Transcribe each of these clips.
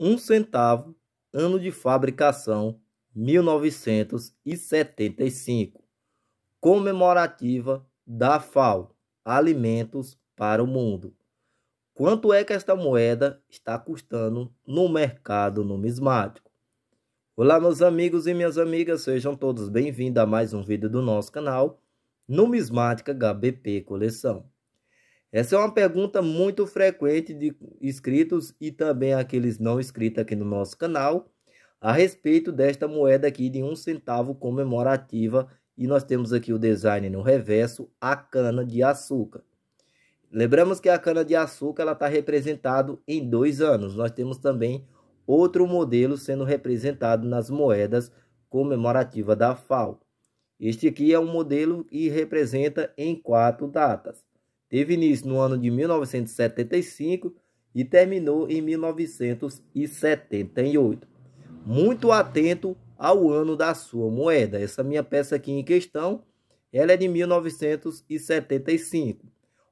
Um centavo, ano de fabricação 1975, comemorativa da FAO, Alimentos para o Mundo. Quanto é que esta moeda está custando no mercado numismático? Olá meus amigos e minhas amigas, sejam todos bem-vindos a mais um vídeo do nosso canal Numismática HBP Coleção. Essa é uma pergunta muito frequente de inscritos e também aqueles não inscritos aqui no nosso canal a respeito desta moeda aqui de um centavo comemorativa e nós temos aqui o design no reverso, a cana de açúcar. Lembramos que a cana de açúcar está representado em dois anos. Nós temos também outro modelo sendo representado nas moedas comemorativas da FAO. Este aqui é um modelo e representa em quatro datas. Teve início no ano de 1975 e terminou em 1978. Muito atento ao ano da sua moeda. Essa minha peça aqui em questão, ela é de 1975.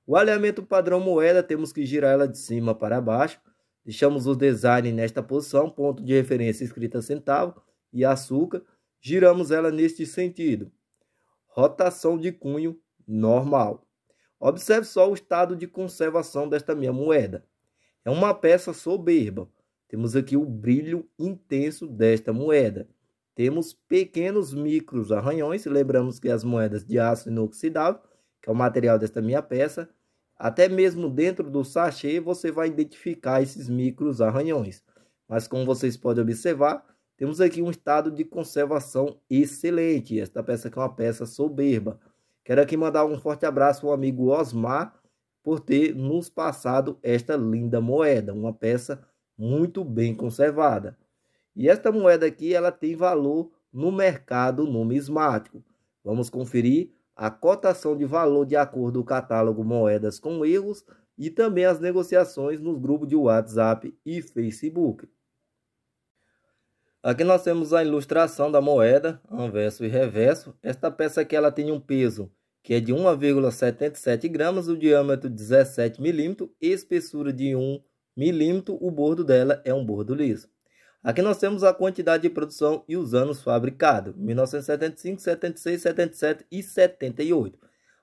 O alinhamento padrão moeda, temos que girar ela de cima para baixo. Deixamos o design nesta posição, ponto de referência escrita centavo e açúcar. Giramos ela neste sentido. Rotação de cunho normal. Observe só o estado de conservação desta minha moeda. É uma peça soberba. Temos aqui o brilho intenso desta moeda. Temos pequenos micros arranhões, lembramos que as moedas de aço inoxidável, que é o material desta minha peça, até mesmo dentro do sachê você vai identificar esses micros arranhões. Mas como vocês podem observar, temos aqui um estado de conservação excelente. Esta peça é uma peça soberba. Quero aqui mandar um forte abraço ao amigo Osmar por ter nos passado esta linda moeda, uma peça muito bem conservada. E esta moeda aqui, ela tem valor no mercado numismático. Vamos conferir a cotação de valor de acordo com o catálogo Moedas com Erros e também as negociações nos grupos de WhatsApp e Facebook. Aqui nós temos a ilustração da moeda, anverso e reverso. Esta peça aqui ela tem um peso que é de 1,77 gramas, o diâmetro 17 milímetros, espessura de 1 milímetro, o bordo dela é um bordo liso. Aqui nós temos a quantidade de produção e os anos fabricados, 1975, 76, 77 e 78.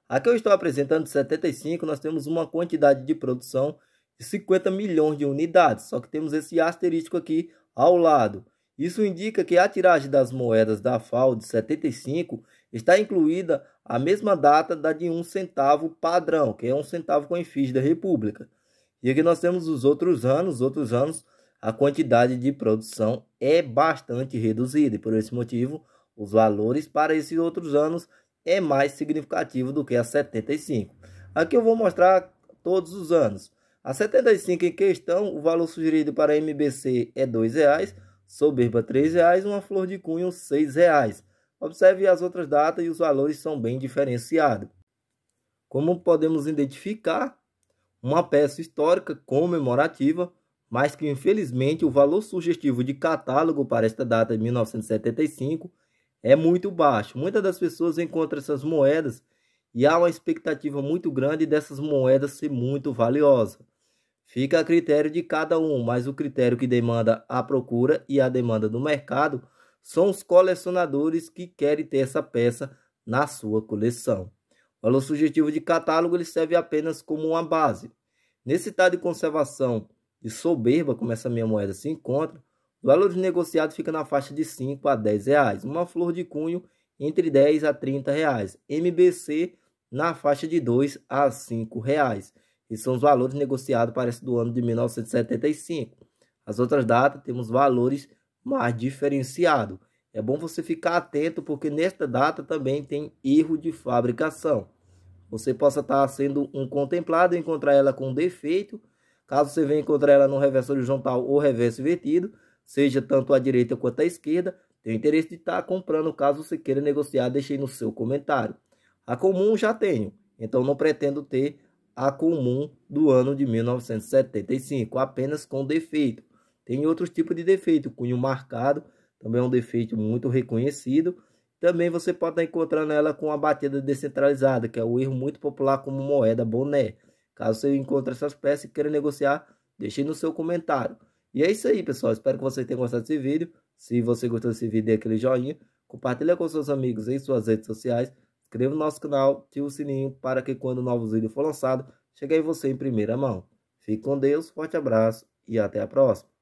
Aqui eu estou apresentando 75, nós temos uma quantidade de produção de 50 milhões de unidades, só que temos esse asterisco aqui ao lado, isso indica que a tiragem das moedas da FAO de 75 está incluída a mesma data da de um centavo padrão, que é um centavo com infis da República. E aqui nós temos os outros anos, outros anos a quantidade de produção é bastante reduzida e por esse motivo os valores para esses outros anos é mais significativo do que a 75. Aqui eu vou mostrar todos os anos. A 75 em questão, o valor sugerido para a MBC é R$ 2,00 Soberba R$ 3,00, uma flor de cunho R$ 6,00. Observe as outras datas e os valores são bem diferenciados. Como podemos identificar? Uma peça histórica comemorativa, mas que infelizmente o valor sugestivo de catálogo para esta data de 1975 é muito baixo. Muitas das pessoas encontram essas moedas e há uma expectativa muito grande dessas moedas ser muito valiosa. Fica a critério de cada um, mas o critério que demanda a procura e a demanda do mercado são os colecionadores que querem ter essa peça na sua coleção. O valor sugestivo de catálogo ele serve apenas como uma base. Nesse estado de conservação de soberba, como essa minha moeda se encontra, valor de negociado fica na faixa de 5 a 10 reais. Uma flor de cunho entre 10 a 30 reais. MBC na faixa de 2 a 5 reais e são os valores negociados para esse do ano de 1975. As outras datas temos valores mais diferenciados. É bom você ficar atento porque nesta data também tem erro de fabricação. Você possa estar tá sendo um contemplado e encontrar ela com defeito. Caso você venha encontrar ela no reverso horizontal ou reverso invertido, seja tanto à direita quanto à esquerda, tem interesse de estar tá comprando caso você queira negociar, deixe aí no seu comentário. A comum já tenho, então não pretendo ter a comum do ano de 1975, apenas com defeito. Tem outros tipos de defeito, cunho marcado, também é um defeito muito reconhecido. Também você pode estar encontrando ela com a batida descentralizada, que é o erro muito popular como moeda boné. Caso você encontre essas peças e queira negociar, deixe no seu comentário. E é isso aí, pessoal. Espero que vocês tenham gostado desse vídeo. Se você gostou desse vídeo, dê aquele joinha. Compartilhe com seus amigos em suas redes sociais inscreva no nosso canal, ative o sininho para que quando novos vídeos for lançado, chegue aí você em primeira mão. Fique com Deus, forte abraço e até a próxima.